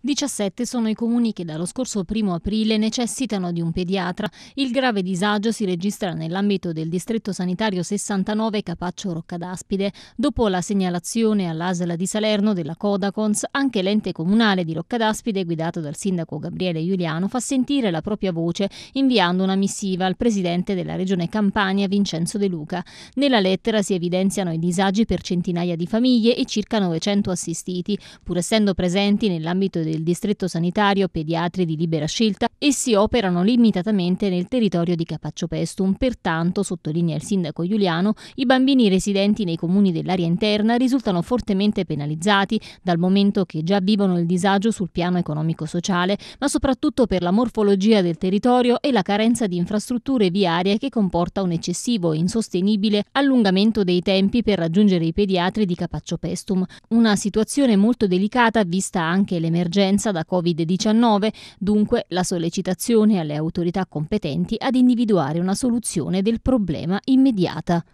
17 sono i comuni che dallo scorso 1 aprile necessitano di un pediatra. Il grave disagio si registra nell'ambito del distretto sanitario 69 Capaccio Roccadaspide. Dopo la segnalazione all'Asla di Salerno della Codacons, anche l'ente comunale di Roccadaspide, guidato dal sindaco Gabriele Giuliano, fa sentire la propria voce inviando una missiva al presidente della regione Campania Vincenzo De Luca. Nella lettera si evidenziano i disagi per centinaia di famiglie e circa 900 assistiti, pur essendo presenti nell'ambito del del distretto sanitario pediatri di libera scelta, e si operano limitatamente nel territorio di Capaccio Pestum. Pertanto, sottolinea il sindaco Giuliano, i bambini residenti nei comuni dell'area interna risultano fortemente penalizzati dal momento che già vivono il disagio sul piano economico-sociale, ma soprattutto per la morfologia del territorio e la carenza di infrastrutture viarie che comporta un eccessivo e insostenibile allungamento dei tempi per raggiungere i pediatri di Capaccio Pestum. Una situazione molto delicata vista anche l'emergenza emergenza da Covid-19, dunque la sollecitazione alle autorità competenti ad individuare una soluzione del problema immediata.